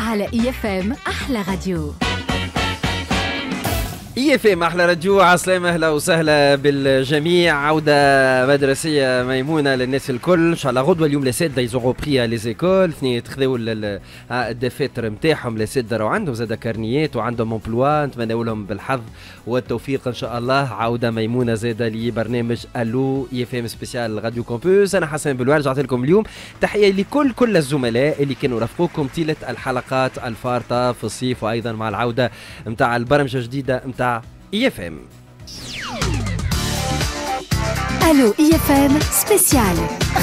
على اي اف ام احلى راديو اي اف ام احلى رجوع سلام اهلا وسهلا بالجميع عوده مدرسيه ميمونه للناس الكل ان شاء الله غدوه اليوم لسيد سيد يزورو بري لي زيكول تخذوا آه، الدفاتر نتاعهم لسيد سيد راهو عندهم زاد كارنيات وعندهم امبلوا نتمنى لهم بالحظ والتوفيق ان شاء الله عوده ميمونه زاده لبرنامج الو اي اف ام سبيسيال راديو كومبوس انا حسن بلوار رجعت لكم اليوم تحيه لكل كل الزملاء اللي كانوا رافقوكم طيله الحلقات الفارطه في الصيف وايضا مع العوده نتاع البرمجه الجديده نتاع IFM. Allô IFM spécial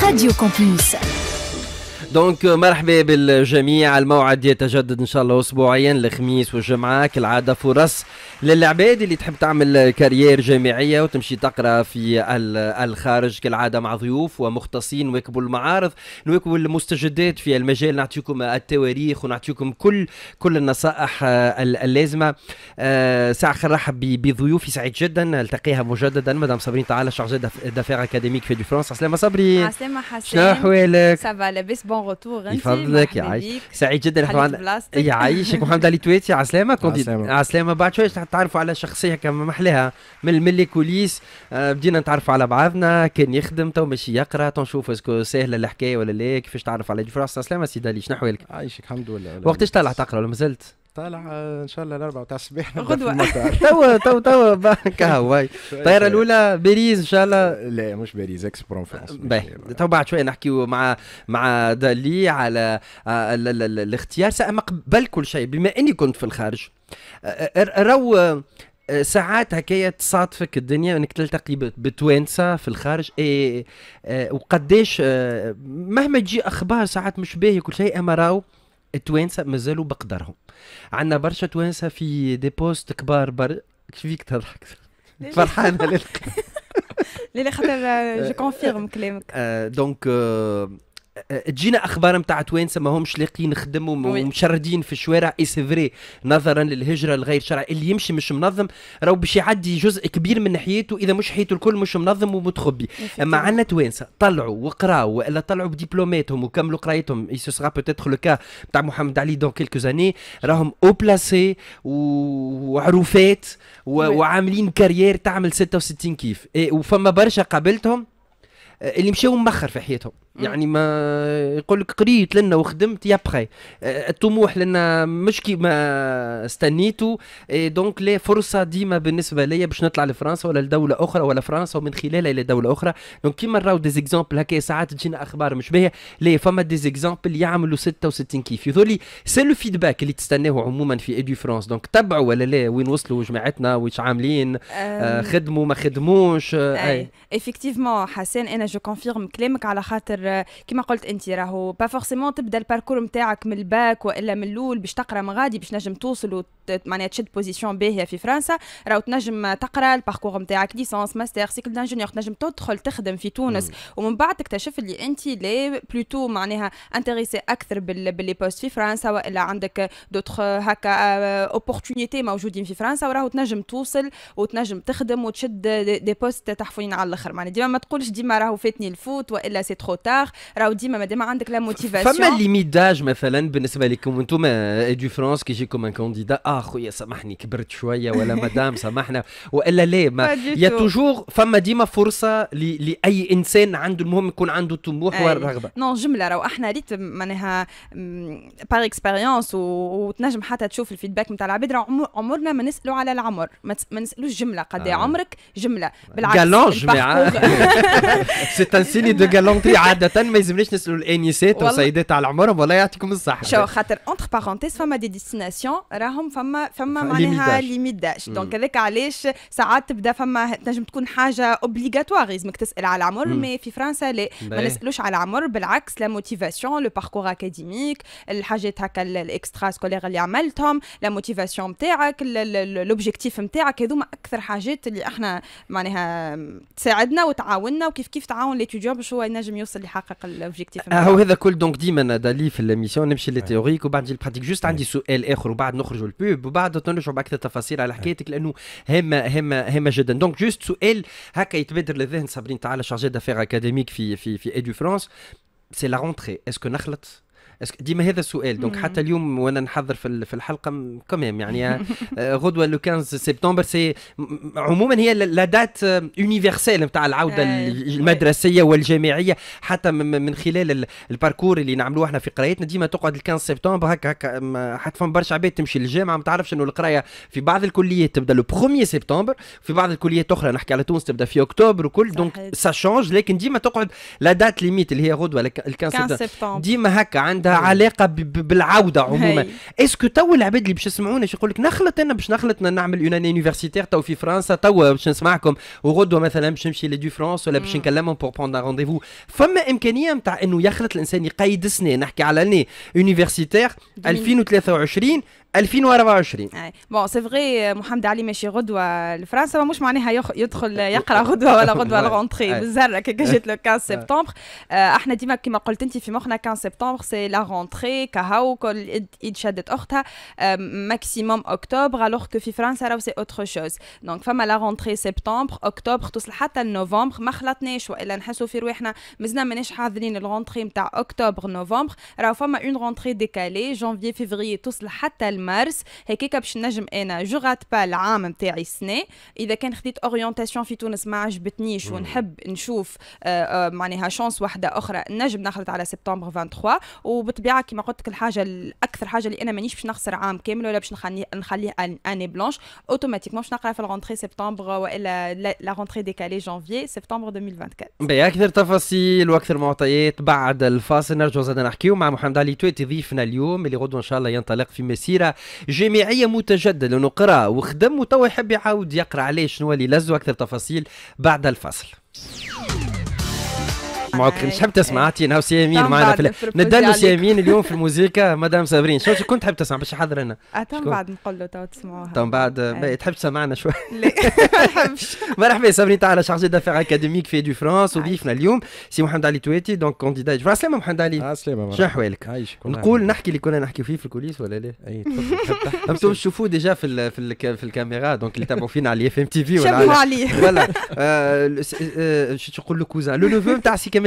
Radio Campus. دونك مرحبا بالجميع الموعد يتجدد ان شاء الله اسبوعيا الخميس والجمعه كالعاده فرص للعباد اللي تحب تعمل كارير جامعيه وتمشي تقرا في الخارج كالعاده مع ضيوف ومختصين نواكبوا المعارض نواكبوا المستجدات في المجال نعطيكم التواريخ ونعطيكم كل كل النصائح اللازمه آه، ساعه نرحب بضيوفي سعيد جدا نلتقيها مجددا مدام صابرين تعالى شارجي دافير اكاديميك في دي فرنسا عسلامه صابرين عسلامه حسين شنو احوالك؟ سافا لاباس بون بون روتور انت يفضلك يعيشك سعيد جدا نحن عن... يعيشك محمد علي تويتي على السلامه كنت على السلامه بعد شويه تعرفوا على شخصيه كما محلاها من ملي كوليس آه، بدينا نتعرفوا على بعضنا كان يخدم تو ماشي يقرا تنشوف اسكو سهله الحكايه ولا لا كيفاش تعرف على جفراس السلامه سيدي علي شنو احوالك؟ عايشك الحمد لله وقتاش طلع تقرا ولا مازلت؟ طالعه آه، ان شاء الله الاربعه تاع الصباح غدوه توا توا توا كهواي الطياره الاولى باريس ان شاء الله لا مش باريس اكس برونفونس آه، باهي تو بعد شويه نحكيو مع مع دالي على آه، الاختيار سأما قبل كل شيء بما اني كنت في الخارج راو ساعات هكايا تصادفك الدنيا انك تلتقي بتوانسه في الخارج اي إيه، إيه، وقديش مهما تجي اخبار ساعات مش باهي كل شيء اما راو التوانسه مازالوا بقدرهم عندنا برشا توانسه في دي بوست كبار بر كيفيك تضحك فرحانه لا لا خاطر جو كونفيرم كلامك دونك euh, تجينا اخبار نتاع توانسه ماهمش لاقيين خدموا ومشردين في الشوارع اي سي فري نظرا للهجره الغير شرعيه اللي يمشي مش منظم راهو باش يعدي جزء كبير من حياته اذا مش حياته الكل مش منظم ومتخبي اما عندنا توانسه طلعوا وقراوا والا طلعوا بدبلوماتهم وكملوا قرايتهم اي سو سرا بوتيتر لو كا نتاع محمد علي دون كيلكو زاني راهم او بلاسي وعروفات وعاملين كارير تعمل 66 كيف وفما برشا قابلتهم آه، اللي مشاو مخر في حياتهم يعني ما يقول لك قريت لنا وخدمت يا بخي أه، الطموح لنا مش كيما استنيته أه، دونك لا فرصه ديما بالنسبه ليا باش نطلع لفرنسا ولا لدوله اخرى ولا فرنسا ومن خلالها الى دوله اخرى دونك كيما نراو ديزيكزامبل هكا ساعات تجينا اخبار مش باهيه لا فما ديزيكزامبل يعملوا 66 كيف لي سي لو فيدباك اللي تستناه عموما في ايدي فرانس دونك تبعوا ولا لا وين وصلوا جماعتنا واش عاملين أه، خدموا ما خدموش اي افكتيفمون حسين انا جو كونفيرم كلامك على خاطر كما قلت انت راهو با فورسيمون تبدا الباركور نتاعك من الباك والا من الاول باش تقرا من غادي باش نجم توصل معناها تشد بوزيسيون باهيه في فرنسا راهو تنجم تقرا الباركور نتاعك ليسونس ماستر سيكل دانجينيور تنجم تدخل تخدم في تونس ومن بعد تكتشف اللي انت لي بلوتو معناها انتريسي اكثر باللي بوست في فرنسا والا عندك دوتر هكا اوبورتونيتي آه، موجودين في فرنسا وراهو تنجم توصل وتنجم تخدم وتشد دي بوست تحفونين على الاخر معناها ديما ما تقولش ديما راهو فاتني الفوت والا سي ترو تار الفراغ راهو ديما ديما عندك لا موتيفاسيون فما ليميت داج مثلا بالنسبه لكم انتم دو فرانس كي يجيكم ان كانديدا اه ah, خويا سامحني كبرت شويه ولا مدام سامحنا والا لا ما يا توجور فما ديما فرصه لاي انسان عنده المهم يكون عنده طموح ورغبه نو جمله راهو احنا ريت معناها بار اكسبيريونس وتنجم حتى تشوف الفيدباك نتاع العباد عمرنا ما نسالوا على العمر ما نسالوش جمله قد إيه آه. عمرك جمله بالعكس جالون جماعه سي ان سيني دو جالونتري عاده ما يلزمناش نسالوا الانسات والسيدات على عمرهم والله يعطيكم الصحه شو خاطر اونتر بارونتيز فما دي ديستيناسيون راهم فما فما معناها ليميت داش دونك هذاك علاش ساعات تبدا فما تنجم تكون حاجه اوبليغاتوار لازمك تسال على العمر مي في فرنسا لا ما نسالوش على العمر بالعكس لا موتيفاسيون لو باركور اكاديميك الحاجات هكا الاكسترا سكولير اللي عملتهم لا موتيفاسيون نتاعك لوبجيكتيف نتاعك هذوما اكثر حاجات اللي احنا معناها تساعدنا وتعاوننا وكيف كيف تعاون ليتيديون باش هو ينجم يوصل اللي حقق الاوبجيكتيف آه، هو هذا كل دونك ديما انا لي في الميسيون نمشي للتيوريك أيوة. وبعد نجي البراتيك جوست عندي أيوة. سؤال اخر وبعد نخرج البوب وبعد نرجعوا باكثر تفاصيل على أيوة. حكايتك لانه هامه هامه هامه جدا دونك جوست سؤال هكا يتبادر للذهن صابرين تعالى شارجي دافير اكاديميك في في في اي دو فرانس سي لا رونتري اسكو نخلط ديما هذا السؤال دونك حتى اليوم وانا نحضر في في الحلقه كمام يعني آه، آه، غدوه لو 15 سبتمبر سي عموما هي لا دات يونيفرسيل نتاع العوده آه، المدرسيه والجامعيه حتى من خلال الباركور اللي نعملوه احنا في قرايتنا ديما تقعد ال 15 سبتمبر هكا هكا حتى فما برشا عباد تمشي للجامعه ما تعرفش انه القرايه في بعض الكليات تبدا لو 1 سبتمبر في بعض الكليات اخرى نحكي على تونس تبدا في اكتوبر وكل دونك سا شونج لكن ديما تقعد لا دات ليميت اللي هي غدوه ال 15 سبتمبر ديما هكا عندها عندها أيوة. علاقه بالعوده عموما اسكو تو العباد اللي باش يسمعونا باش يقول لك نخلط انا باش نخلط نعمل اون يونيفرسيتير تو في فرنسا تو باش نسمعكم وغدوه مثلا باش نمشي لدي فرانس ولا باش نكلمهم بور بوندا رونديفو فما امكانيه نتاع انه يخلط الانسان يقيد سنه نحكي على لي يونيفرسيتير 2023 2024 اي بون سي فغي محمد علي ماشي غدوه لفرنسا مش معناها يخ... يدخل euh, يقرا غدوه ولا غدوه لغونتري بالزهر كي جات لو 15 سبتمبر euh, احنا ديما كيما قلت انت في مخنا 15 سبتمبر سي لا غونتري كاهو كل ايد شدت اختها ماكسيموم اكتوبر الوغ كو في فرنسا راهو سي اوتر شوز دونك فما لا غونتري سبتمبر اكتوبر توصل حتى نوفمبر ما خلطناش والا نحسوا في روحنا مازلنا ماناش حاضرين الغونتري نتاع اكتوبر نوفمبر راهو فما اون غونتري ديكالي جانفي فيفري توصل حتى مارس هيك باش نجم انا جو با العام نتاعي السنه اذا كان خديت اورينتاسيون في تونس ما عجبتنيش ونحب نشوف آه، آه، معناها شانس واحده اخرى نجم نخلط على سبتمبر 23 وبالطبيعه كما قلت لك الحاجه الاكثر حاجه اللي انا مانيش باش نخسر عام كامل ولا باش نخليه نخليه اني بلونش اوتوماتيكمون باش نقرا في الغونتري سبتمبر والا لا غونتري ديكالي جانفي سبتمبر 2024 بي اكثر تفاصيل واكثر معطيات بعد الفاصل نرجعوا زاد نحكيو مع محمد علي تويت ضيفنا اليوم اللي غدو ان شاء الله ينطلق في مسيره فكره جامعيه متجدده لانه قرا وخدم وتوا يحب يعاود يقرا عليه شنو اللي لزو اكثر تفاصيل بعد الفصل نسمعوك مش حاب تسمع اعطينا هاو سيامين معنا في ندلو سيامين اليوم في الموسيقى مدام صابرين شو كنت حاب تسمع باش حاضر لنا تم بعد نقول له تو تسمعوها تم بعد تحب تسمعنا شوي لا ما نحبش مرحبا صابرين تعالى شارجي دافير اكاديميك في دي فرانس وضيفنا اليوم سي محمد علي تويتي دونك كونديدا جو سلامة محمد علي سلامة شو احوالك؟ نقول نحكي اللي كنا نحكي فيه في الكوليس ولا لا؟ اي انتم تشوفوه ديجا في في الكاميرا دونك اللي تابعوا فينا على اف ام تي في ولا فوالا شو تقول لو كوزان لو نوفو نتاع سي كمال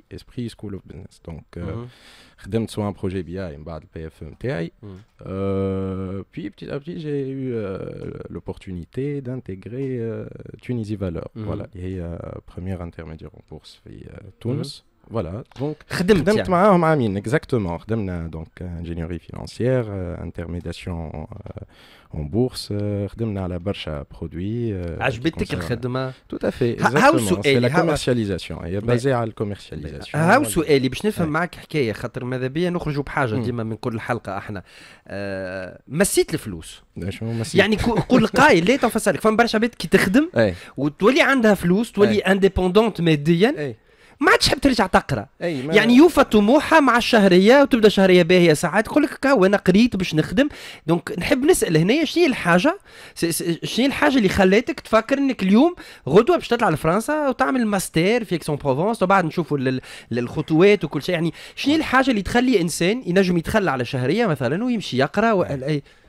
Esprit School of Business. Donc, j'ai euh, mhm. un projet BI, un bad puis, petit à petit, j'ai eu euh, l'opportunité d'intégrer euh, Tunisie Valeur. Mhm. Voilà, et premier intermédiaire en bourse, euh, Tunis. Mhm. فوالا دونك خدمت خدمت يعني. معاهم عامين اكزاكتومون خدمنا دونك انجينيوري فينانسيير انترميداسيون اون بورس خدمنا على برشا برودوي عجبتك الخدمه تو افي هاو سؤالي لا كوميرسياليزاسيون هي بازي على الكوميرسياليزاسيون هاو سؤالي باش نفهم معاك حكايه خاطر ماذا بيا نخرجوا بحاجه ديما من كل حلقه احنا آه، مسيت الفلوس يعني قول قايل لا تنفسر لك فما برشا بيت كي تخدم إيه. وتولي عندها فلوس تولي انديبوندونت ماديا إيه. ما عادش تحب ترجع تقرا أي ما يعني يوفى طموحها مع الشهريه وتبدا شهريه باهيه ساعات تقول لك انا قريت باش نخدم دونك نحب نسال هنا شنو هي الحاجه شنو هي الحاجه اللي خلاتك تفكر انك اليوم غدوه باش تطلع لفرنسا وتعمل ماستير في اكسون بروفونس وبعد نشوفوا الخطوات وكل شيء يعني شنو هي الحاجه اللي تخلي انسان ينجم يتخلى على شهريه مثلا ويمشي يقرا أي...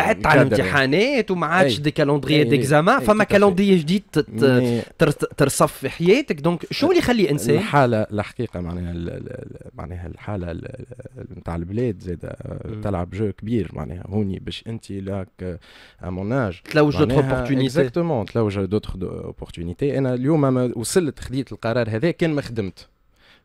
بعدت عن الامتحانات وما عادش دي كالوندري ديكزامان فما كالوندري جديد ترصف في حياتك دونك شو اللي يخلي انسان الحاله الحقيقه معناها معناها الحاله نتاع البلاد زاد آه، تلعب جو كبير معناها هوني باش انت لاك اج آه، تلوج دوتر اوبورتونيتي اكزاكتومون تلوج دوتر اوبورتونيتي انا اليوم وصلت خديت القرار هذا كان ما خدمت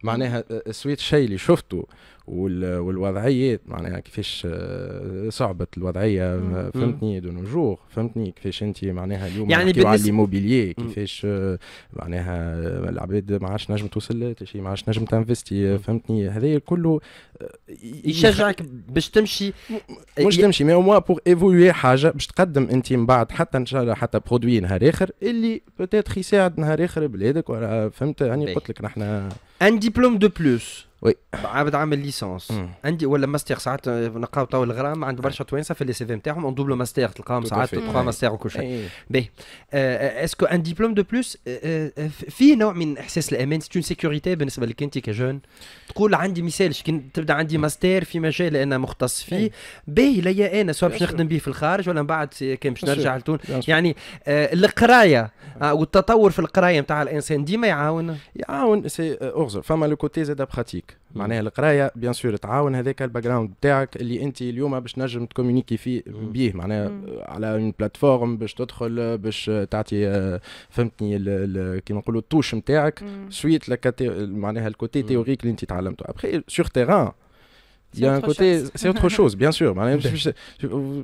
معناها آه، سويت شيء اللي شفته والوضعيات معناها كيفاش آه، صعبت الوضعيه آه، فهمتني دو نوجور فهمتني كيفاش انت معناها اليوم يعني بالنسبه على ليموبيليي كيفاش آه، معناها العباد ما عادش نجم توصل شيء ما عادش نجم تنفستي فهمتني هذا كله يشجعك باش تمشي مش تمشي مي موا بور ايفولوي حاجه باش تقدم انت من بعد حتى ان شاء الله حتى برودوي نهار اخر اللي بوتيتر يساعد نهار اخر بلادك ولا فهمت يعني قلت لك نحن ان ديبلوم دو بلوس وي عابد عامل ليسونس عندي ولا ماستر ساعات آه، نلقاو تو الغرام عند آه. برشا توانسه في لي سي في نتاعهم اون دوبل ماستر تلقاهم ساعات تخوا ماستر وكل شيء إيه. باهي اسكو ان ديبلوم دو بلوس في نوع من احساس الامان سي اون سيكوريتي بالنسبه لك انت كجون تقول عندي مثال تبدا عندي ماستر في مجال انا مختص فيه إيه. باهي ليا انا سواء باش نخدم به في الخارج ولا من بعد آه، كان باش نرجع لتونس يعني القرايه والتطور في القرايه نتاع الانسان ديما يعاون يعاون سي اغزر فما لو كوتي زاد براتيك معناها القرايه بيان سور تعاون هذاك الباك جراوند بتاعك اللي انت اليوم باش نجم تكومونيكي فيه بيه معناها على اون بلاتفورم باش تدخل باش تعطي آه، فهمتني كيما نقولوا التوش نتاعك سويت معناها الكوتي تيوريك اللي انت تعلمته ابخي سور تيران il y a un côté c'est autre chose bien sûr معناها باش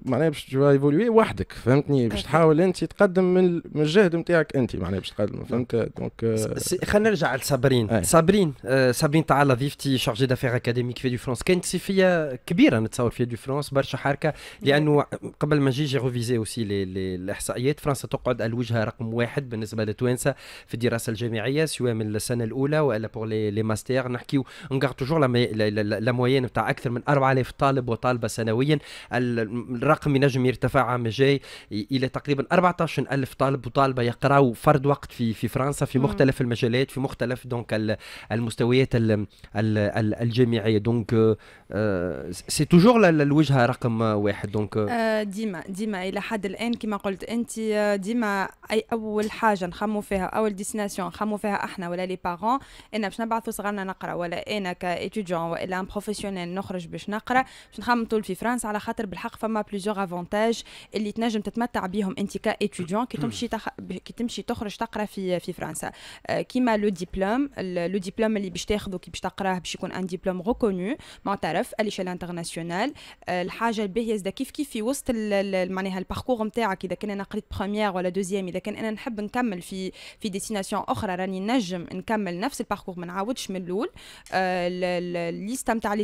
معناها باش تو ايفولوي وحدك فهمتني باش تحاول انت تقدم من الجهد نتاعك انت معناها باش تقدم فهمت دونك خلينا نرجع لصابرين صابرين صابرين تعالى ضيفتي شارجي دافير اكاديميك في دو فرونس كانت صيفيه كبيره نتصور في دو فرونس برشا حركه لانه قبل ما نجي جي ريفيزي اوسي الاحصائيات فرنسا تقعد الوجهه رقم واحد بالنسبه لتوانسه في الدراسه الجامعيه سواء من السنه الاولى ولا بور لي ماستير نحكيو نقعد توجور لا موين نتاع اكثر من 4000 طالب وطالبه سنويا الرقم ينجم يرتفع عام جاي الى تقريبا 14000 طالب وطالبه يقراوا فرد وقت في في فرنسا في مختلف المجالات في مختلف دونك المستويات الجامعيه دونك آه، سي توجور الوجهه رقم واحد دونك آه. آه، ديما ديما الى حد الان كما قلت انت ديما اي اول حاجه نخمو فيها اول ديستناسيون نخمو فيها احنا ولا لي بارون انا باش نبعثوا صغارنا نقرا ولا انا كايتيديون ولا ان بروفيسيونيل نخرج باش نقرا باش نخمم طول في فرنسا على خاطر بالحق فما بليزيوغ افونتاج اللي تنجم تتمتع بهم انت كا اتيديون كي تمشي تخ... كي تمشي تخرج تقرا في في فرنسا آه، كيما لو ديبلوم لو ديبلوم اللي باش تاخذه كي باش تقراه باش يكون ان ديبلوم ريكونو معترف اليشيل انترناسيونال آه، الحاجه الباهيه زاد كيف كيف في وسط معناها الباركور نتاعك اذا كان انا قريت بروميير ولا دوزيام اذا كان انا نحب نكمل في في ديستيناسيون اخرى راني نجم نكمل نفس الباركور ما نعاودش من الاول آه، الليست نتاع لي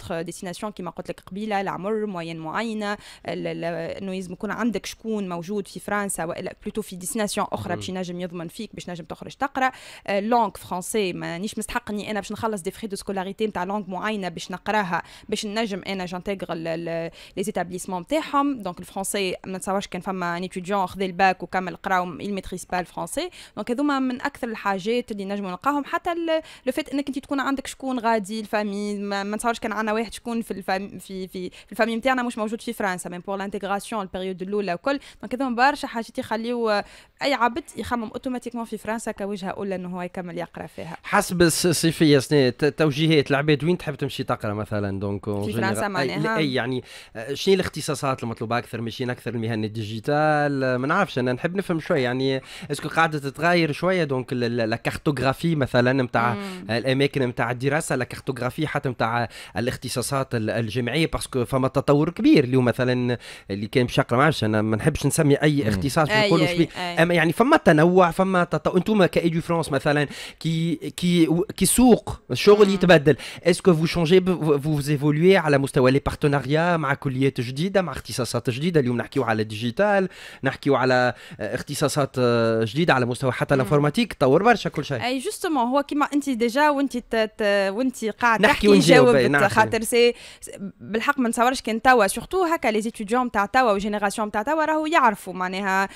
دوتر ديستيناسيون كيما قلت لك قبيله العمر معين معينه انه لازم يكون عندك شكون موجود في فرنسا والا بلوتو في ديستيناسيون اخرى باش ينجم يضمن فيك باش نجم تخرج تقرا لونغ فرونسي مانيش مستحق اني انا باش نخلص دي فري دو سكولاريتي نتاع لونغ معينه باش نقراها باش نجم انا جانتيغر لي زيتابليسمون نتاعهم دونك الفرونسي ما نتصورش كان فما ان ايتيديون خذ الباك وكمل قراو ميتريس با الفرونسي دونك هذوما من اكثر الحاجات اللي نجموا نلقاهم حتى لو فات انك انت تكون عندك شكون غادي الفامي ما نتصورش كان معنا واحد شكون في الفام في في في الفامي نتاعنا مش موجود في فرنسا من بور لانتيغراسيون البيريود الاولى وكل دونك هذوما برشا حاجات يخليو آه، اي عبد يخمم اوتوماتيكمون في فرنسا كوجهه اولى انه هو يكمل يقرا فيها حسب الصيفيه سنة توجيهات العباد وين تحب تمشي تقرا مثلا دونك في فرنسا معناها اي يعني آه، شنو الاختصاصات المطلوبه اكثر ماشيين اكثر المهن الديجيتال آه، ما نعرفش انا نحب نفهم شويه يعني اسكو قاعده تتغير شويه دونك لا كارتوغرافي مثلا نتاع الاماكن نتاع الدراسه لا كارتوغرافي حتى نتاع الاختصاصات الجامعيه باسكو فما تطور كبير اليوم مثلا اللي كان باش ما انا ما نحبش نسمي اي اختصاص أي اما يعني فما تنوع فما تطور انتم كايدو فرانس مثلا كي كي كي سوق الشغل يتبدل اسكو فو شونجي فو ايفولوي على مستوى لي بارتناريا مع كليات جديده مع اختصاصات جديده اليوم نحكيو على ديجيتال نحكيو على آه، اختصاصات آه، جديده على مستوى حتى الانفورماتيك تطور برشا كل شيء اي جوستومون هو كيما انت ديجا وانت وانت قاعد نحكي ونجاوب نعم خاطر سي بالحق ما نتصورش كان توا سورتو هكا لي ستوديون تاع توا وجينيراسيون تاع توا راهو يعرفوا معناها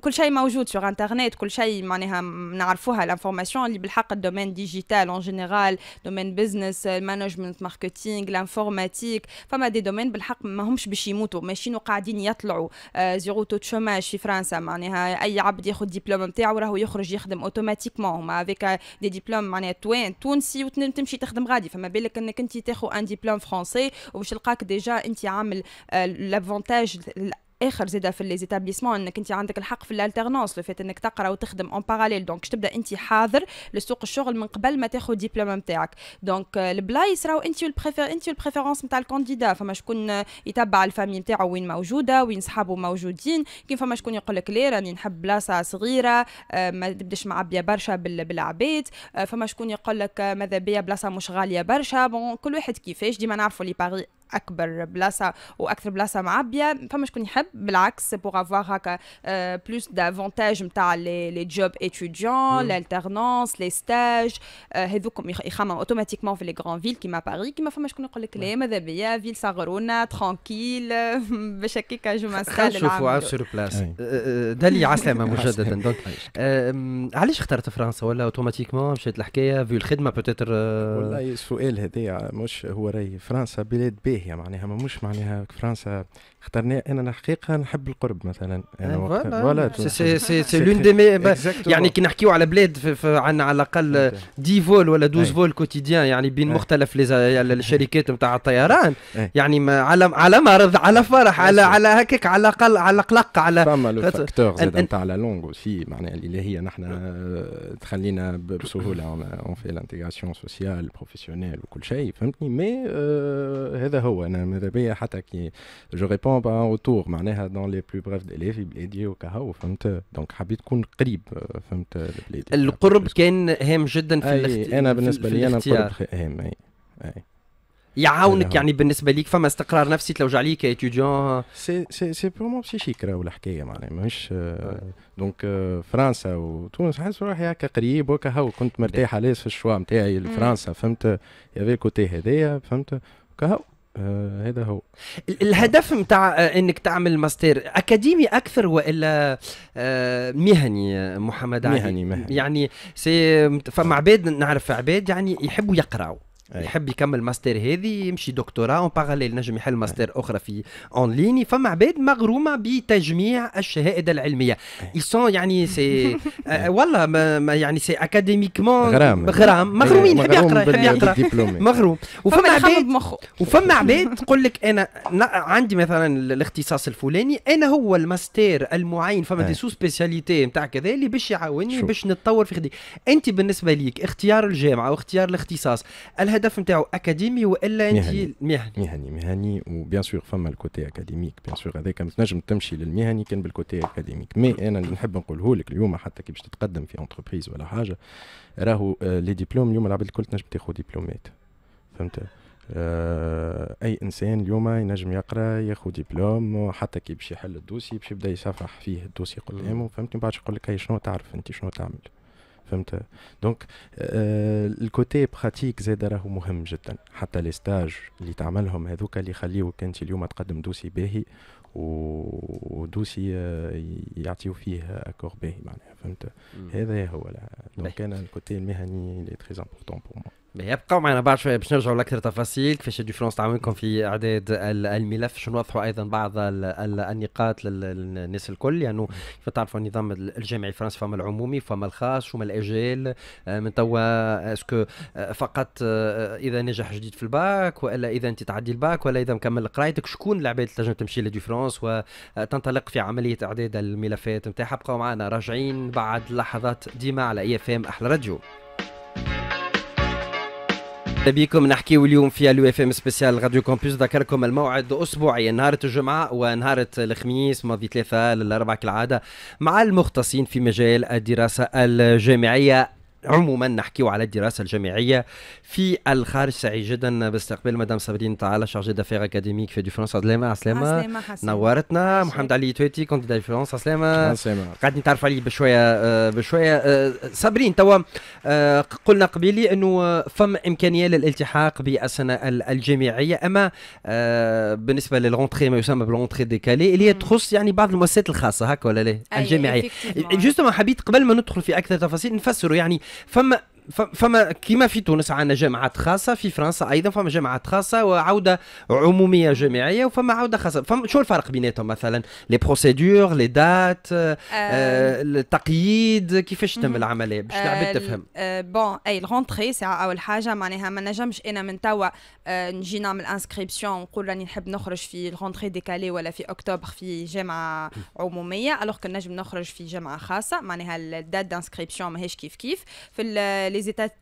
كل شيء موجود سوغ انترنت كل شيء معناها نعرفوها لانفورماسيون اللي بالحق الدومين ديجيتال اون جينيرال دومين بزنس المانجمنت ماركتينغ لانفورماتيك فما دي دومين بالحق ما همش باش يموتوا ماشيين قاعدين يطلعوا زيرو تو شوماج في فرنسا معناها اي عبد ياخذ دبلوم نتاعو راهو يخرج يخدم اوتوماتيكمون هما افيك دي دبلوم معناها توان تونسي وتمشي تخدم غادي فما بالك انك انت تاخذ ان diplôme français, ou je que déjà, tu as l'avantage اخر زيدا في لي زيتابليسمون انك انت عندك الحق في الالترنونس لو فات انك تقرا وتخدم اون باراليل دونك تبدا انت حاضر لسوق الشغل من قبل ما تاخذ ديبلوم نتاعك دونك البلايص راهو انت والبريفير انت والبريفيرونس نتاع الكانديدا فما شكون يتبع الفامي نتاعو وين موجوده وين صحابه موجودين كيف فما شكون يقول لك لا راني نحب بلاصه صغيره آه، ما تبداش معبيه برشا بالعبيد آه، فما شكون يقول لك ماذا بيا بلاصه مش غاليه برشا بون كل واحد كيفاش ديما نعرفوا لي باري اكبر بلاصه واكثر بلاصه معبيه فما شكون يحب بالعكس بوغ افوار هكا بلوس دافونتاج نتاع لي جوب اتيديون لالتيرنونس لي ستاج هذوكم يخمموا اوتوماتيكمون في لي غران فيل كيما باريس كيما فما شكون يقول لك mm. لا ماذا بيا فيل صغرونا ترانكيل باش هكاك جو مانستال نشوفوا عاود سور بلاس دالي عسلامه مجددا دونك آه، علاش اخترت فرنسا ولا اوتوماتيكمون مشيت الحكايه في الخدمه بوتيتر آه، والله السؤال هذايا مش هو راي فرنسا بلاد باهي باهيه يعني معناها مش معناها فرنسا خاطرني انا الحقيقه نحب القرب مثلا انا فوالا سي سي لون دي مي يعني كي نحكيو على بلاد عندنا على الاقل 10 فول ولا 12 فول كوتيديان يعني بين مختلف الشركات نتاع الطيران يعني على على مرض على فرح على على هكاك على الاقل على قلق على فما لو فاكتور زاد نتاع لا لونغ اوسي معناها اللي هي نحن آه، تخلينا بسهوله اون في لانتيغاسيون سوسيال بروفيسيونيل وكل شيء فهمتني مي آه، هذا هو انا ماذا بيا حتى كي جو ريبوند بان اوتور معناها دون لي بلو بريف ديلي في بلادي وكاها فهمت دونك حبيت تكون قريب فهمت لبلادي القرب كان هام جدا في الاخت... انا بالنسبه لي انا القرب هام اي, أي. يعاونك يعني بالنسبه ليك فما استقرار نفسي تلوج عليك كاتيديون سي سي سي برومون بسيشيك راهو الحكايه معناها ماهيش دونك آه، فرنسا وتونس حاس روحي هكا قريب وكا هو كنت مرتاح علاش في الشوا نتاعي لفرنسا فهمت في كوتي هذايا فهمت وكا هو هذا آه، هو الهدف نتاع آه، انك تعمل ماستر اكاديمي اكثر والا آه، مهني محمد علي مهني مهني يعني سي فما عباد نعرف عباد يعني يحبوا يقراوا أي. يحب يكمل ماستر هذه يمشي دكتوراه اون باراليل نجم يحل ماستر اخرى في اون ليني فما عباد مغرومه بتجميع الشهائد العلميه يسون يعني سي أه، والله ما يعني سي اكاديميكمون غرام غرام مغرومين يحب يقرا يحب يقرا مغروم وفما عباد وفما عباد تقول لك انا عندي مثلا الاختصاص الفلاني انا هو الماستر المعين فما دي سو سبيسياليتي نتاع كذا اللي باش يعاوني باش نتطور في خدي انت بالنسبه ليك اختيار الجامعه واختيار الاختصاص الهدف نتاعو اكاديمي والا انت مهني مهني مهني, مهني وبيان سور فما الكوتي اكاديميك بيان سور هذاك تنجم تمشي للمهني كان بالكوتي اكاديميك مي انا اللي نحب نقوله لك اليوم حتى كي باش تتقدم في انتربريز ولا حاجه راهو آه، لي ديبلوم اليوم العباد الكل تنجم تاخذ ديبلومات فهمت آه، اي انسان اليوم ينجم يقرا ياخذ دبلوم حتى كي باش يحل الدوسي باش يبدا يصفح فيه الدوسي قدامه فهمتني بعد يقول لك شنو تعرف انت شنو تعمل فهمت دونك آه الكوتي براتيك زاد راهو مهم جدا حتى لي ستاج اللي تعملهم هذوك اللي يخليوك انت اليوم تقدم دوسي باهي ودوسي آه، يعطيو فيه اكور باهي معناها فهمت هذا هو دونك انا الكوتي المهني لي تري امبورطون بور مو يبقوا معنا بعد شويه باش نرجعوا لاكثر تفاصيل كيفاش دي فرونس تعاونكم في اعداد الملف شنو نوضحوا ايضا بعض النقاط للناس الكل يعني كيف تعرفوا النظام الجامعي الفرنسي فما العمومي فما الخاص فما الاجيال آه، من توا آه، اسكو آه، فقط اذا نجح جديد في الباك والا اذا انت تعدي الباك ولا اذا مكمل قرايتك شكون العباد اللي تنجم تمشي لدي فرونس وتنطلق في عمليه اعداد الملفات نتاعها بقوا معنا راجعين بعد لحظات ديما على اي اف ام احلى راديو مرحبا بكم نحكيو اليوم في الو اف ام سبيسيال راديو كومبوس ذكركم الموعد اسبوعي نهار الجمعه ونهار الخميس ماضي ثلاثه للاربعه كالعاده مع المختصين في مجال الدراسه الجامعيه عموما نحكيو على الدراسة الجامعية في الخارج سعيد جدا باستقبال مدام سابرين تعالى شارجي دافير اكاديميك في دي ديفرونس عسلامة عسلامة آه، نورتنا آه، محمد علي تويتي كنت ديفرونس عسلامة قاعد نتعرف عليه بشوية آه، بشوية صابرين توا قلنا قبيلي انه فم امكانية للالتحاق بالسنة الجامعية اما بالنسبة للغونتخي ما يسمى بالغونتخي ديكالي اللي هي تخص يعني بعض المؤسسات الخاصة هكا ولا لا الجامعية جوستومون حبيت قبل ما ندخل في اكثر تفاصيل نفسروا يعني فما فما كيما في تونس عندنا جامعات خاصة في فرنسا أيضا فما جامعات خاصة وعودة عمومية جامعية وفما عودة خاصة فما شو الفرق بيناتهم مثلا لي بروسيدور لي دات التقييد كيفاش تتم العملية باش آه، العباد تفهم بون آه، أي الغونتخي ساعة أول حاجة معناها ما نجمش أنا من توا آه، نجي نعمل انسكريبسيون ونقول راني نحب نخرج في الغونتخي ديكالي ولا في أكتوبر في جامعة عمومية ألوغ كنجم نخرج في جامعة خاصة معناها الدات دانسكريبسيون ماهيش كيف كيف في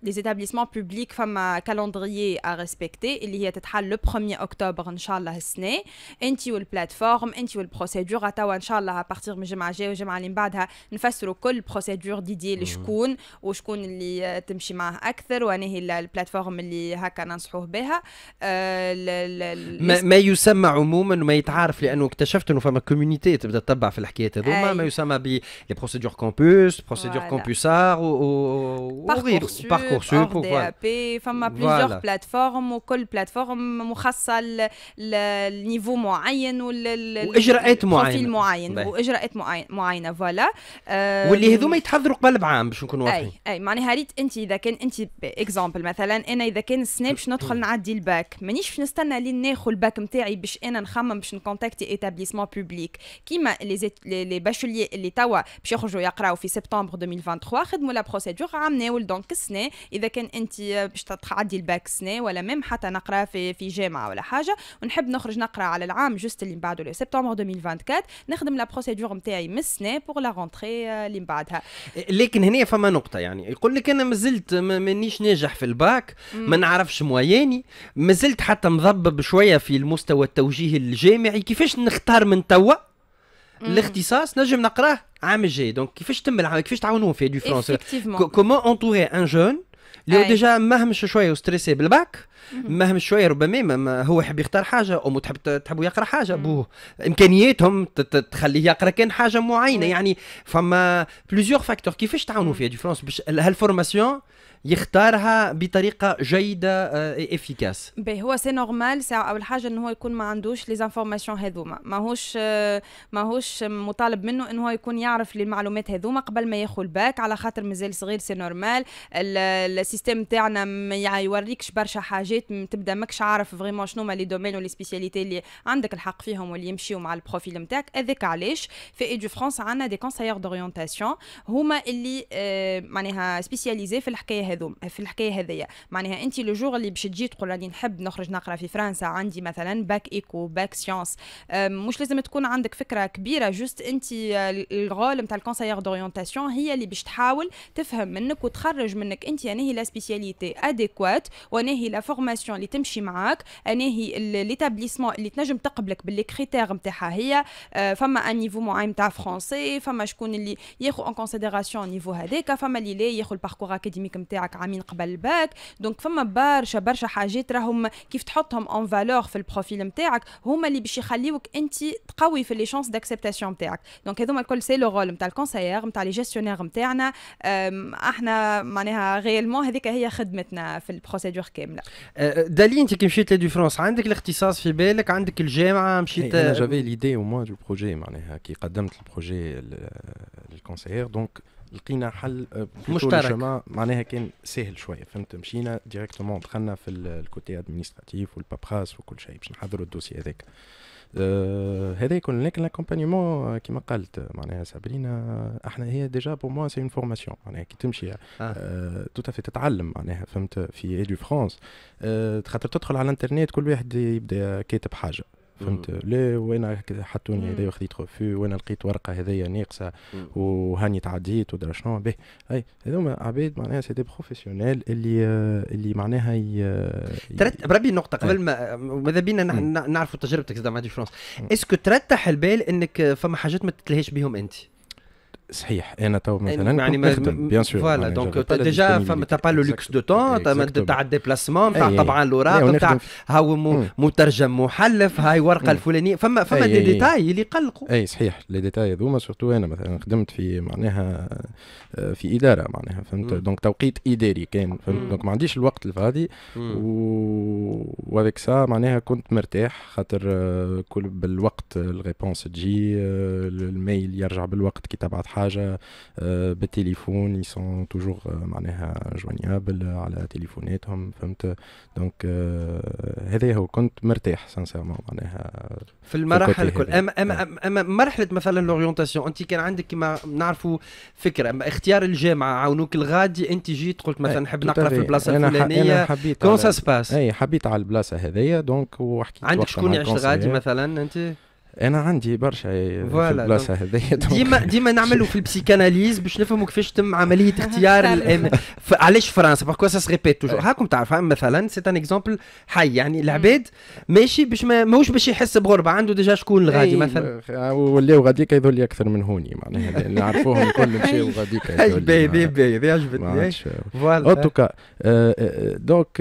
les établissements publics فما calendrier à respecter اللي هي تتحل le 1er اكتوبر ان شاء الله السنه انت والبلاتفورم انت والبروسيدور توا ان شاء الله ابارتيغ من الجمعه الجايه والجمعه اللي من بعدها نفسروا كل بروسيدور ديدي لشكون وشكون اللي تمشي معاه اكثر وانا هي البلاتفورم اللي هكا ننصحوه بها آه ل... ل... ما, ما يسمى عموما وما يتعارف لانه اكتشفت انه فما كوميونيتي تبدا تتبع في الحكايات هذوما ما يسمى ب لي بروسيدور كامبوس بروسيدور كامبوسار وغيره Parcoursup, Parcoursup or DAP فما بليزيوغ بلاتفورم وكل بلاتفورم مخصصه لنيفو معين واجراءات معينه معين واجراءات معينه فوالا واللي هذوما يتحضروا قبل بعام باش نكون واضحين اي اي معناها ريت انت اذا كان انت اكزامبل مثلا انا اذا كان السنه باش ندخل نعدي الباك مانيش باش نستنى لين ناخذ الباك نتاعي باش انا نخمم باش نكونتاكتي ايتابليسمون بوبليك كيما لي باشولي اللي توا باش يخرجوا يقراوا في سبتمبر 2023 خدموا لا بروسيدور عام ناول دونك سنه اذا كان انت باش تعدي الباك سنه ولا ميم حتى نقرا في في جامعه ولا حاجه ونحب نخرج نقرا على العام جوست اللي من بعده لو سبتمبر 2024 نخدم لا بروسيدور نتاعي من السنه بور لا رونتري اللي من بعدها لكن هنا فما نقطه يعني يقول لك انا مازلت مانيش ناجح في الباك ما نعرفش موياني مازلت حتى مضبب شويه في المستوى التوجيهي الجامعي كيفاش نختار من توا الاختصاص نجم نقراه عام الجاي دونك كيفاش تم العمل كيفاش تعاونوه في دي فرونسي كومون اونتوري ان جون اللي ديجا مهمش شويه وستريسي بالباك مهم شويه ربما هو يحب يختار حاجه او تحب تحبوا يقرا حاجه بوه امكانياتهم تخليه يقرا كان حاجه معينه يعني فما بليزيور فاكتور كيفاش تعاونوا فيها دي فرونس باش هالفورماسيون يختارها بطريقه جيده افيكاس آه، باهي هو سي نورمال ساعه اول حاجه انه هو يكون ما عندوش لي زانفورماسيون هذوما ماهوش آه، ماهوش مطالب منه انه هو يكون يعرف المعلومات هذوما قبل ما ياخذ الباك على خاطر مازال صغير سي نورمال السيستم تاعنا ما يوريكش برشا حاجات تبدا ماكش عارف فريمون شنو هما لي دومين ولي سبيسياليتي اللي عندك الحق فيهم واللي يمشيو مع البروفيل نتاعك هذاك علاش في اي دو فرانس عندنا دي كونسيير دورينتاسيون هما اللي آه، معناها سبيسياليزي في الحكايه هذوم في الحكايه هذيا معناها انت لو جور اللي باش تجي تقول راني نحب نخرج نقرا في فرنسا عندي مثلا باك ايكو باك سيونس مش لازم تكون عندك فكره كبيره جوست انت الغول نتاع الكونسيير دورينتاسيون هي اللي باش تحاول تفهم منك وتخرج منك انت انا هي لا سبيسياليتي ادكوات وانا هي لا فورماسيون اللي تمشي معاك انا هي ليتابليسمون اللي تنجم تقبلك باللي كريتير نتاعها هي أه، فما ان نيفو معين تاع فرونسي فما شكون اللي ياخذ ان كونسيديراسيون النيفو هذاك فما اللي لا ياخذ الباركور اكاديميك نتاعو نتاعك عامين قبل الباك دونك فما برشا برشا حاجات راهم كيف تحطهم اون فالور في البروفيل نتاعك هما اللي باش يخليوك انت تقوي في لي شانس داكسبتاسيون نتاعك دونك هذوما الكل سي لو رول نتاع الكونسيير نتاع لي جيستيونير نتاعنا احنا معناها غيالمون هذيك هي خدمتنا في البروسيدور كامله أه، دالي انت كي مشيت لدي فرنسا عندك الاختصاص في بالك عندك الجامعه مشيت إيه، انا جافي ليدي او موان دو بروجي معناها كي قدمت البروجي للكونسيير دونك لقينا حل آه، مشترك معناها كان سهل شويه فهمت مشينا ديريكتومون دخلنا في الكوتي ادمينستراتيف والبابخاس وكل شيء باش نحضروا الدوسي هذاك هذا يكون لكن لاكومبانيمون كيما قالت معناها سابرينا احنا هي ديجا بور موا سي اون فورماسيون معناها كي تمشي توت آه. في آه، تتعلم معناها فهمت في ايدو فرونس خاطر تدخل على الانترنت كل واحد يبدا كاتب حاجه فهمت لا وين حطوني هذايا وخذيت خفو وانا لقيت ورقه هذايا ناقصه وهاني تعديت ودرا شنو به اي هذوما عباد معناها سي دي بروفيسيونيل اللي اللي معناها ي... ترت بربي نقطه قبل ما ماذا بينا نعرفوا تجربتك زعما دي فرونس اسكو ترتح البال انك فما حاجات ما تتلهاش بهم انت صحيح انا تو يعني مثلا يعني نخدم بيان سور فوالا دونك ديجا تاع با لو لوكس دو تون تاع الديبلاسمون تاع طبعا الاوراق تاع هاو مترجم محلف هاي ورقه الفلانيه فما فما دي ديتاي اللي يقلقوا اي صحيح لي ديتاي هذوما سورتو انا مثلا خدمت في معناها آه، في اداره معناها فهمت دونك hmm. توقيت اداري كان فهمت دونك hmm. ما عنديش الوقت الفاضي hmm. وهذاك سا معناها كنت مرتاح خاطر آه، كل بالوقت الريبونس تجي آه، الميل يرجع بالوقت كي تبعث حاجه آه، بالتليفون يسون توجور آه، معناها جوانيابل على تليفوناتهم فهمت دونك آه، هذا هو كنت مرتاح سانسيرمون معناها في المراحل الكل أما, نعم. اما اما مرحله مثلا لورينتاسيون انت كان عندك كما نعرفوا فكره اما اختيار الجامعه عاونوك الغادي انت جيت قلت مثلا نحب نقرا في البلاصه الفلانيه كون سا سباس اي حبيت على البلاصه هذيا دونك وحكيت عندك شكون يعيش الغادي مثلا انت انا عندي برشا في البلاصه هذيا ديما ديما نعملوا في البسيكاناليز باش نفهموا كيفاش تم عمليه اختيار الام علاش فرنسا باركو سا ريبيت توجور هاكم تعرف مثلا سي ان اكزومبل حي يعني العباد ماشي باش ماهوش باش يحس بغربه عنده ديجا شكون الغادي مثلا آه، آه، ولاو غاديك يذل اكثر من هوني معناها نعرفوهم الكل مشاو غاديك اي باهي بي باهي عجبتني فوالا اوتوكا دونك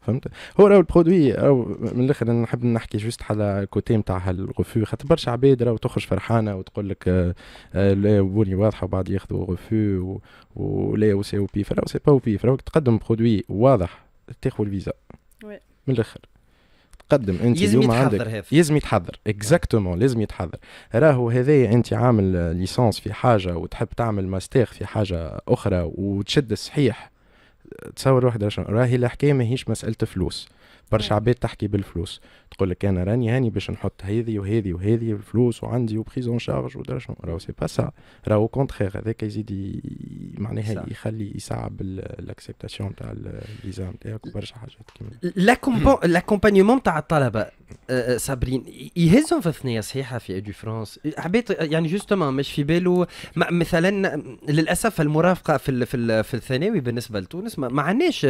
فهمت هو راهو البرودوي راهو من الاخر نحب نحكي جوست على الكوتي نتاع الغفو خاطر برشا عباد راهو تخرج فرحانه وتقول لك آه، آه، لا بوني واضحه وبعد ياخذوا غفو ولا سي او بي فراهو سي با او بي فراهو تقدم برودوي واضح تاخذ الفيزا من الاخر تقدم انت اليوم يتحضر عندك لازم يتحضر اكزاكتومون لازم يتحضر راهو هذايا انت عامل ليسانس في حاجه وتحب تعمل ماستير في حاجه اخرى وتشد الصحيح تصور واحدة عشان اقراها هي الحكاية ماهيش مسألة فلوس برشا عباد تحكي بالفلوس تقول لك انا راني هاني باش نحط هذه وهذه وهذه الفلوس وعندي وبريزون شارج ودرا شنو راهو سي با سا راهو كونتخيغ هذاك يزيد معناها يخلي يصعب الاكسبتاسيون تاع الفيزا نتاعك وبرشا حاجات كيما لاكومبانيمون تاع الطلبه صابرين آه، آه، يهزهم في الثنيه صحيحه في ادو فرانس حبيت يعني جوستومون مش في بالو مثلا للاسف المرافقه في في الثانوي بالنسبه لتونس ما عندناش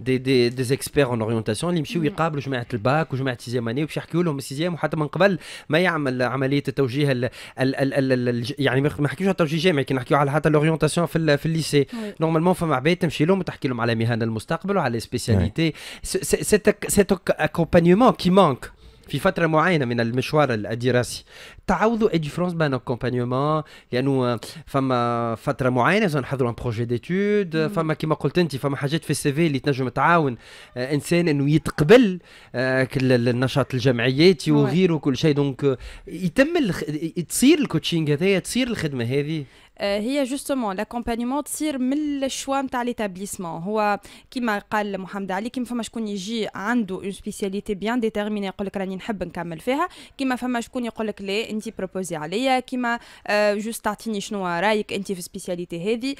دي دي دي اون اورينتاسيون اللي يمشيو ويقابلوا جماعه الباك وجماعه السيزيام اني باش يحكيوا لهم السيزيام وحتى من قبل ما يعمل عمليه التوجيه الـ الـ الـ الـ يعني ما نحكيوش على التوجيه الجامعي كي نحكيو على حتى لورينتاسيون في, في الليسي نورمالمون فما عباد تمشي لهم وتحكي لهم على مهن المستقبل وعلى سبيسياليتي سيت اكومبانيمون كي مانك في فتره معينه من المشوار الدراسي تعاودوا ايدي فرونس بان اكومبانيومون لانه فما فتره معينه لازم نحضروا ان بروجي ديتود فما كيما قلت انت فما حاجات في السي في اللي تنجم تعاون آه، انسان انه يتقبل آه، النشاط الجمعياتي وغيره وكل شيء دونك آه، يتم الخ... تصير الكوتشينغ هذايا تصير الخدمه هذه هي جوستومون لاكومبانيمون تصير من الشوا نتاع ليتابليسمون هو كيما قال محمد علي كيما فما شكون يجي عنده اون سبيسياليتي بيان ديتيرميني يقول لك راني نحب نكمل فيها كيما فما شكون يقول لك لا انت بروبوزي عليا كيما آه، جوست تعطيني شنو رايك انت في السبيسياليتي هذه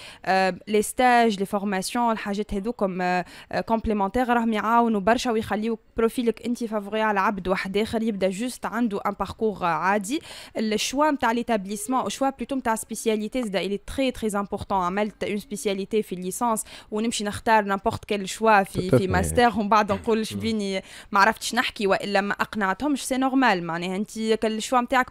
لي ستاج لي فورماسيون الحاجات هذوكم كومبليمونتير آه، راهم يعاونوا برشا ويخليوك بروفيلك انت فافوري على عبد واحد اخر يبدا جوست عنده ان باركور عادي الشوا نتاع ليتابليسمون الشوا بلوتو نتاع سبيسياليتي زاد الي تري تري امبورطون عملت اون سبيسياليتي في الليسانس ونمشي نختار نامبورت كيل شوا في في ماستر ومن بعد نقول شبيني ما عرفتش نحكي والا ما اقنعتهمش سي نورمال معناها انت كل الشوا نتاعك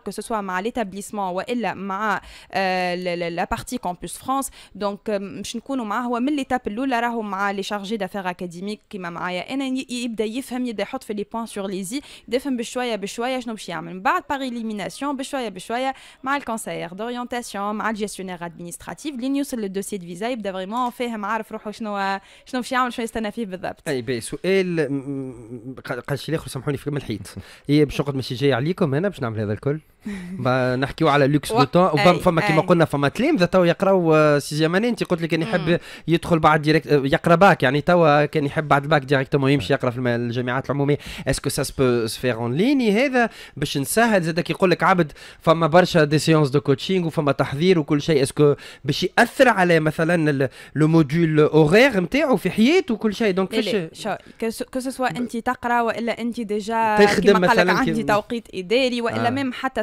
que ce soit مع l'établissement والا مع لا بارتي كامبوس فرانس دونك باش نكونوا معاه هو من ليتاب الاولى راهو مع لي شارجي دافير اكاديميك كيما معايا انا يبدا يفهم يبدا يحط في لي بوان سور ليزي يبدا يفهم بشويه بشويه شنو باش يعمل من بعد باغ اليميناسيون بشويه بشويه مع الكونسيير دورينتاسيون مع الجيستيونير ادمينستراتيف لين يوصل للدوسي دو فيزا يبدا فريمون فاهم عارف روحه شنو شنو باش يعمل شنو يستنى فيه بالضبط اي باهي سؤال قال شي الاخر سامحوني في الحيط هي باش نقعد ماشي جاي عليكم انا باش نعمل هذا الكل نحكيو على لوكس دو تون فما كيما قلنا فما تلامذه توا يقراو سيزيام آه، اني انت قلت لي كان يحب يدخل بعد ديريكت آه، يقرا باك يعني توا كان يحب بعد الباك ديريكتومون يمشي يقرا في الجامعات العموميه اسكو سا سبو سفير اون ليني هذا باش نسهل زادك يقول لك عبد فما برشا دي سيونس دو كوتشينغ وفما تحضير وكل شيء اسكو باش ياثر على مثلا لو موديول اوغيغ نتاعو في حياته وكل شيء دونك فاش كو سوا انت تقرا والا انت ديجا تخدم مثلا عندي توقيت اداري والا آه. ميم حتى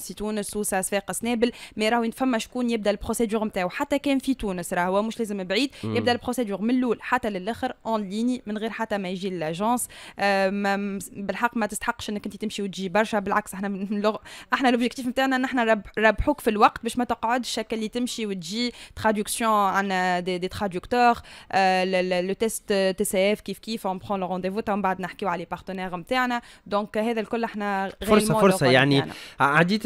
في تونس وساس فاقس سنابل مي راهو فما شكون يبدا البروسيدور نتاعو حتى كان في تونس راهو مش لازم بعيد يبدا البروسيدور من الاول حتى للاخر اون ليني من غير حتى ما يجي لاجونس آه، بالحق ما تستحقش انك انت تمشي وتجي برشا بالعكس احنا من لغ... احنا لوبجيكتيف نتاعنا ان احنا رب... ربحوك في الوقت باش ما تقعدش هكا اللي تمشي وتجي تراديكسيون عن دي, دي تراديكتور لو تيست تي سي اف كيف كيف اون برون لو رونديفو تو من بعد نحكيو على لي بارتنير نتاعنا دونك هذا الكل احنا غير فرصه فرصه يعني, يعني عديت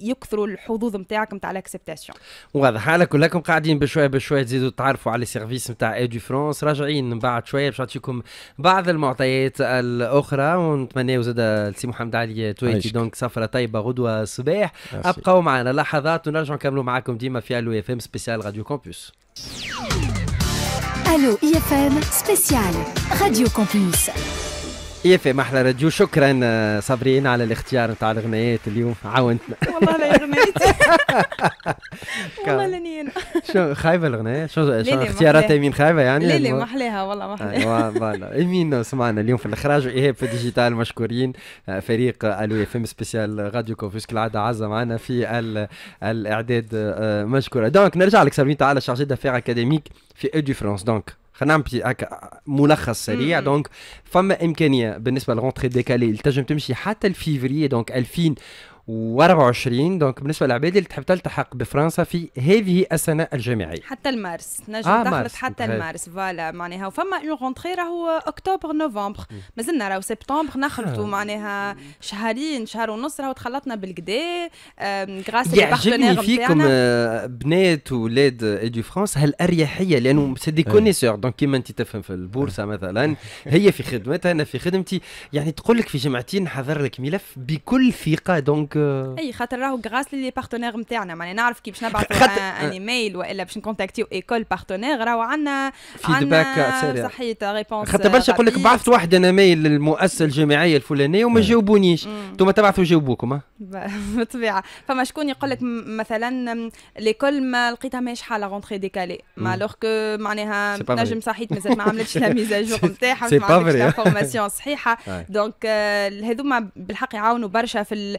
يكثروا الحظوظ نتاعك نتاع الاكسبتاسيون واضح على كلكم قاعدين بشويه بشويه تزيدوا تعرفوا على السيرفيس نتاع ايدي فرونس راجعين من بعد شويه باش نعطيكم بعض المعطيات الاخرى ونتمنى زاد السي محمد علي تويتي دونك سفره طيبه غدوه الصباح ابقوا معنا لحظات ونرجعوا نكملوا معكم ديما في الو اف ام سبيسيال راديو كومبوس الو اف ام سبيسيال راديو كومبوس ما محلى راديو شكرا آه، صابرين على الاختيار نتاع الاغنيات اليوم عاونتنا والله لا والله لاني انا شو خايبه الاغنيه شو, شو اختيارات ايمين خايبه يعني لا لا محلاها والله آه، محلاها فوالا ايمين سمعنا اليوم في الاخراج وايهاب في ديجيتال مشكورين آه، فريق الو اف ام سبيسيال راديو كوفيس كالعاده عزة معنا في الاعداد مشكوره دونك نرجع لك صابرين تعالى شارجي دافير اكاديميك في اي دي فرانس دونك خلينا نعطي هكا ملخص سريع دونك فما امكانيه بالنسبه للرونتري ديكالي تنجم تمشي حتى لفيفري دونك 2000 و24 دونك بالنسبه للعباد اللي تحب تلتحق بفرنسا في هذه السنه الجامعيه حتى المارس نجم آه دخلت حتى المارس فوالا معناها وفما اون رونتري راهو اكتوبر نوفمبر مازلنا راهو سبتمبر نخلطوا آه. معناها شهرين شهر ونص راهو تخلطنا بالكدا غراس يعجبني فيكم آه بنات وولاد دي فرانس هالاريحيه لانه سي دي كونيسور دونك كيما انت تفهم في البورصه آه. مثلا هي في خدمتها انا في خدمتي يعني تقول لك في جمعتين نحضر لك ملف بكل ثقه دونك اي خاطر راهو غراس لي بارتنير نتاعنا معناها نعرف كي باش نبعثوا ان ايميل والا باش نكونتاكتيو ايكول بارتنير راهو عندنا فيدباك صحيت ريبونس خاطر برشا يقول لك بعثت واحد انا ميل للمؤسسه الجامعيه الفلانيه وما جاوبونيش انتم تبعثوا جاوبوكم بالطبيعه فما شكون يقول لك مثلا ليكول ما لقيتها ماهيش حاله رونتري ديكالي ما الوغ كو معناها نجم صحيت مازال ما عملتش لا ميزاجور نتاعها ما عملتش لا فورماسيون صحيحه دونك آه، هذوما بالحق يعاونوا برشا في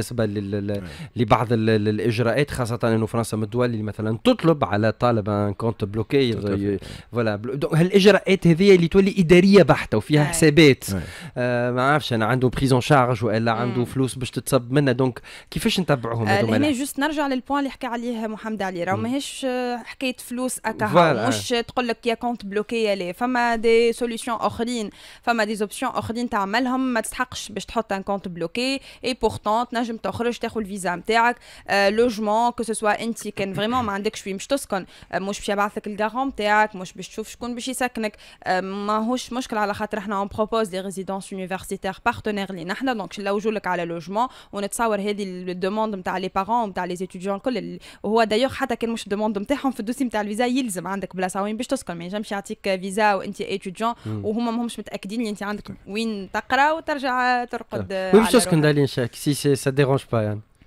بالنسبه لل... إيه. لبعض الاجراءات خاصه انه فرنسا من الدول اللي مثلا تطلب على طالب ان كونت بلوكي فوالا هالاجراءات هذه اللي تولي اداريه بحته وفيها إيه. حسابات إيه. آه، ما عرفش انا عنده بريزون شارج والا عنده فلوس باش تتصب منها دونك كيفاش نتبعهم آه، هذوما هنا جوست نرجع للبوان اللي حكى عليه محمد علي راه ماهيش آه، حكايه فلوس اكاها مش تقول لك يا كونت بلوكي لي فما دي سوليسيون اخرين فما دي زوبسيون اخرين تعملهم ما تستحقش باش تحط ان كونت بلوكي اي بورتون تنجم تنجم تخرج تاخذ الفيزا نتاعك آه، لوجمون كو سوا انت كان فريمون ما عندكش فين تسكن آه، مش باش يبعث لك الجارون نتاعك مش باش تشوف شكون باش يسكنك آه، ماهوش مشكل على خاطر احنا اون بروبوز دي ريزيدونس يونيفرسيتير بارتنير لينا احنا دونك نلوجو لك على لوجمون ونتصور هذه الدوموند نتاع لي بارون نتاع لي ستوديون الكل وهو دايوغ حتى كان مش الدوموند نتاعهم في الدوسي نتاع الفيزا يلزم عندك بلاصه وين باش تسكن ما ينجمش يعطيك فيزا وانت ايتوديون وهما ماهمش متاكدين اللي انت عندك وين تقرا وترجع ترقد باش تسكن دالين شاك سي سي dérange pas, Yann.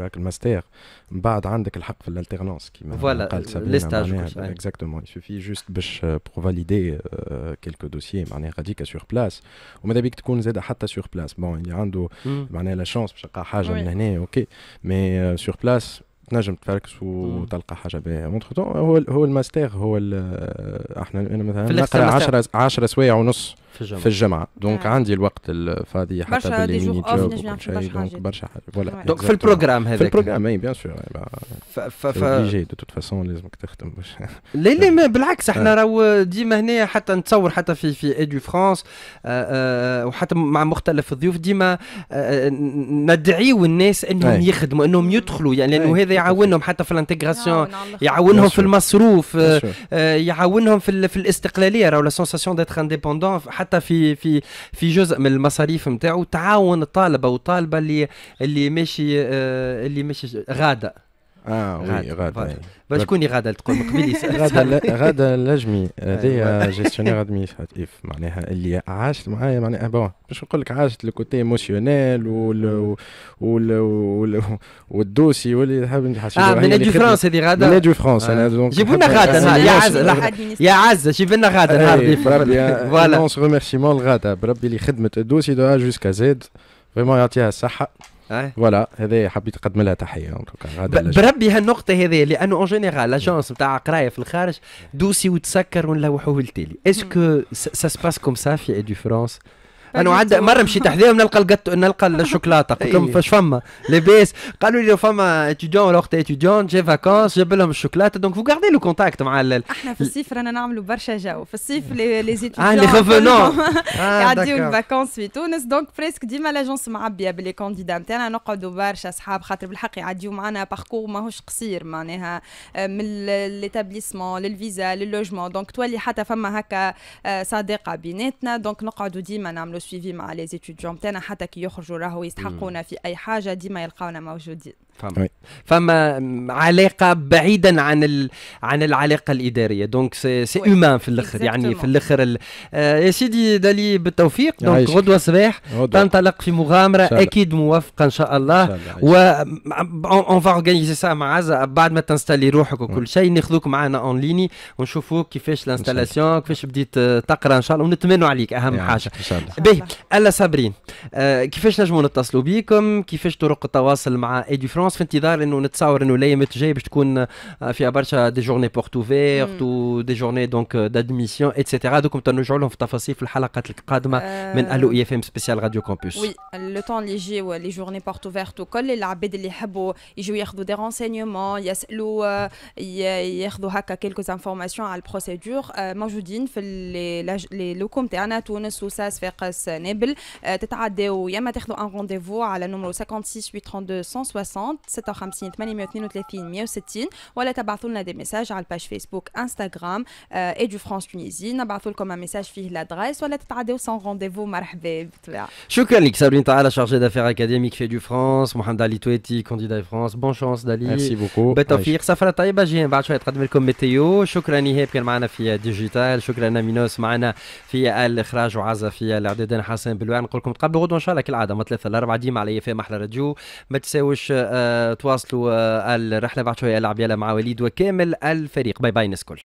راك الماستر من بعد عندك الحق في الالتيرنونس كيما فوالا لي ليستاج اكزاكتومون يسوفي جوست باش بور فاليدي كيلكو دوسيي معناها غاديك سور بلاس وماذا بيك تكون زاده حتى سور بلاس بون اللي عنده معناها لا شونس باش يلقى حاجه من هنا اوكي مي سور بلاس تنجم تفركس وتلقى hmm. حاجه باهيه اونتر هو هو الماستر هو آه، احنا انا مثلا نقرا 10 10 سوايع ونص في الجمعه في الجمعه دونك آه. عندي الوقت فاضي حتى باللي نيت جوب دونك برشا حاجه فوالا دونك في البروغرام هذاك في البروغرام اي بيان سور ف ف ف دو توت فاسون لازمك تخدم باش لا لا بالعكس احنا راهو ديما هنا حتى نتصور حتى في في اي دو فرانس وحتى مع مختلف الضيوف ديما آه، آه، ندعيو الناس انهم يخدموا انهم يدخلوا يعني لانه هذا يعاونهم حتى في الانتيغراسيون آه، يعاونهم في المصروف يعاونهم في الاستقلاليه راهو لا سونساسيون ديتر انديبوندون حتى في في في جزء من المصاريف نتاعو تعاون الطالبه والطالبه اللي اللي ماشي آه، اللي ماشي غاده اه وي غاده باش شكون اللي غاده تقول قبل غاده غاده النجمي أيوة. هذه جيستيونير ادمينستراتيف معناها اللي عاشت معايا معناها بون باش نقول لك عاشت الكوتي ايموسيونيل والدوسي واللي حاب نحس اه من يعني دو فرانس هذه غاده من دي فرانس آه. انا دونك جيبوا لنا غاده يا عز يا عز جيب لنا غاده نهار آه، فوالا لغاده بربي اللي خدمت الدوسي دو ا جوسكا زيد فريمون يعطيها الصحه فوالا هذا حبيت نقدم لها تحيه بربي هالنقطه هذه لانه اون جينيرال لاجونس نتاع قرايه في الخارج دوسي وتسكر ونلوحوه للتالي اسكو سا سباس كوم سا في ادي فرونس انا عاد مره مشيت حذاهم نلقى القط نلقى الشوكولاته قلت لهم فاش فما لاباس قالوا لي فما اتيديون ولا وقت اتيديون جي فاكونس جاب لهم الشوكولاته دونك فو كاردي لو كونتاكت مع احنا في الصيف رانا نعملوا برشا جو في الصيف لي زيتيديون اه لي ريفونون يعديو الفاكونس في تونس دونك بريسك ديما لاجونس معبيه باللي كونديدا نتاعنا نقعدوا برشا صحاب خاطر بالحق يعديو معنا باركور ماهوش قصير معناها آه، من ليتابليسمون للفيزا للوجمون دونك تولي حتى فما هكا آه، صداقه بيناتنا دونك نقعدوا ديما نعملوا لو مع لي زيتيديون تاعنا حتى كي يخرجوا راهو يستحقونا في اي حاجه ديما يلقاونا موجودين فما فما علاقه بعيدا عن ال... عن العلاقه الاداريه دونك سي سي اومان في الاخر يعني في الاخر آه، يا سيدي دالي بالتوفيق دونك غدوه صباح تنطلق في مغامره اكيد موفقه ان شاء الله و اون فا اورغانيزي سا مع عزا بعد ما تنستالي روحك وكل شيء ناخذوك معنا اون ليني ونشوفوك كيفاش الانستالاسيون كيفاش بديت تقرا ان شاء الله ونتمنوا عليك اهم حاجه ان شاء الله باهي الا صابرين آه، كيفاش نجموا نتصلوا بكم كيفاش طرق التواصل مع ايدي فرونس كونفيرونس في انتظار انه نتصور انه الايامات الجايه باش تكون آه، فيها برشا دي جورني بورت اوفيرت ودي جورني دونك دادميسيون اتسيتيرا دوك نرجعوا لهم في التفاصيل في الحلقات القادمه من الو اي اف ام سبيسيال راديو كومبوس وي لو طون اللي يجيو لي جورني بورت اوفيرت وكل العباد اللي يحبوا يجيو ياخذوا دي رونسينيومون يسالوا ياخذوا هكا كيلكو انفورماسيون على البروسيدور موجودين في لي لوكوم تاعنا تونس وساس فاقس نابل تتعداو يا اما تاخذوا ان رونديفو على نمرو 56 832 160 56 832 160 ولا تبعثوا لنا دي ميساج على الباج فيسبوك انستغرام اي دو فرانس تونيزي نبعثوا لكم ميساج فيه لادريس ولا تتعداو سون رونديفو مرحبا بالطبيعه شكرا لك سابرين تعالى شارجي دافير اكاديميك في دو فرانس محمد علي تويتي كانديدا فرانس بون شانس دالي ميرسي بوكو بالتوفيق سفره طيبه جايين بعد شويه تقدم لكم ميتيو شكرا نهاب كان معنا في ديجيتال شكرا مينوس معنا في الاخراج وعزه في الاعداد حسن بالوعي نقول لكم تقبلوا غدوه ان شاء الله كالعاده من ثلاثه لاربعه ديما على في محلى راديو ما تساوش آه، تواصلوا آه، الرحله بعد شويه العب يلا مع وليد وكامل الفريق باي باي نسكل